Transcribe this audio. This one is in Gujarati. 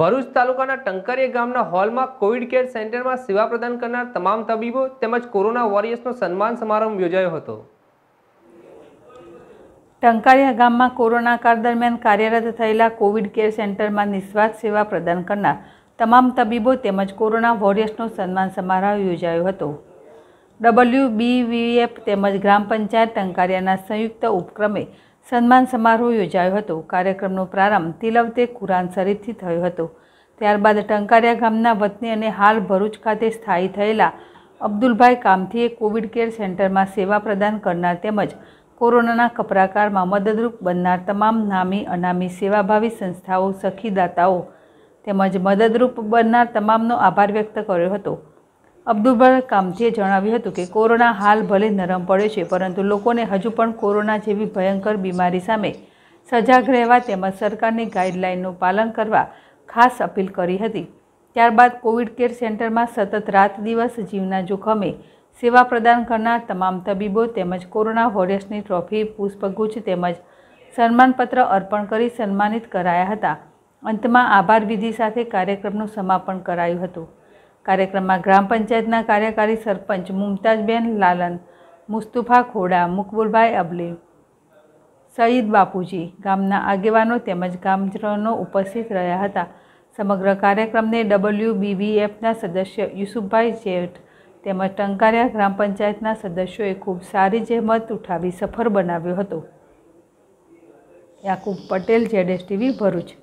ભરૂચ તાલુકાના ટંકરિયા ગામના હોલમાં કોવિડ કેર સેન્ટરમાં સેવા પ્રદાન કરનાર તમામ તબીબો તેમજ કોરોના વોરિયર્સનો સન્માન સમારંભ યોજાયો હતો ટંકારિયા ગામમાં કોરોના કાળ દરમિયાન કાર્યરત થયેલા કોવિડ કેર સેન્ટરમાં નિસ્વાર્થ સેવા પ્રદાન કરનાર તમામ તબીબો તેમજ કોરોના વોરિયર્સનો સન્માન સમારોહ યોજાયો હતો ડબલ્યુ બીવીએફ તેમજ ગ્રામ પંચાયત ટંકારિયાના સંયુક્ત ઉપક્રમે સન્માન સમારોહ યોજાયો હતો કાર્યક્રમનો પ્રારંભ તિલવતે કુરાન શરીફથી થયો હતો ત્યારબાદ ટંકારિયા ગામના વતની અને હાલ ભરૂચ ખાતે સ્થાયી થયેલા અબ્દુલભાઈ કામથીએ કોવિડ કેર સેન્ટરમાં સેવા પ્રદાન કરનાર તેમજ કોરોનાના કપરાકારમાં મદદરૂપ બનનાર તમામ નામી અનામી સેવાભાવી સંસ્થાઓ સખીદાતાઓ તેમજ મદદરૂપ બનનાર તમામનો આભાર વ્યક્ત કર્યો હતો અબ્દુલભર કામથીએ જણાવ્યું હતું કે કોરોના હાલ ભલે નરમ પડ્યો છે પરંતુ લોકોને હજુ પણ કોરોના જેવી ભયંકર બીમારી સામે સજાગ રહેવા તેમજ સરકારની ગાઈડલાઇનનું પાલન કરવા ખાસ અપીલ કરી હતી ત્યારબાદ કોવિડ કેર સેન્ટરમાં સતત રાત દિવસ જીવના જોખમે સેવા પ્રદાન કરનાર તમામ તબીબો તેમજ કોરોના વોરિયર્સની ટ્રોફી પુષ્પગુચ્છ તેમજ સન્માનપત્ર અર્પણ કરી સન્માનિત કરાયા હતા અંતમાં આભાર વિધિ સાથે કાર્યક્રમનું સમાપન કરાયું હતું કાર્યક્રમમાં ગ્રામ પંચાયતના કાર્યકારી સરપંચ મુમતાજબેન લાલન મુસ્તુફા ખોડા મુકબુલભાઈ અબલે સઈદ બાપુજી ગામના આગેવાનો તેમજ ગામજનો ઉપસ્થિત રહ્યા હતા સમગ્ર કાર્યક્રમને ડબલ્યુ બીબીએફના સદસ્ય યુસુફભાઈ જેઠ તેમજ ટંકારિયા ગ્રામ પંચાયતના સદસ્યોએ ખૂબ સારી જહેમત ઉઠાવી સફળ બનાવ્યો હતો યાકુબ પટેલ જેડેસ ટીવી ભરૂચ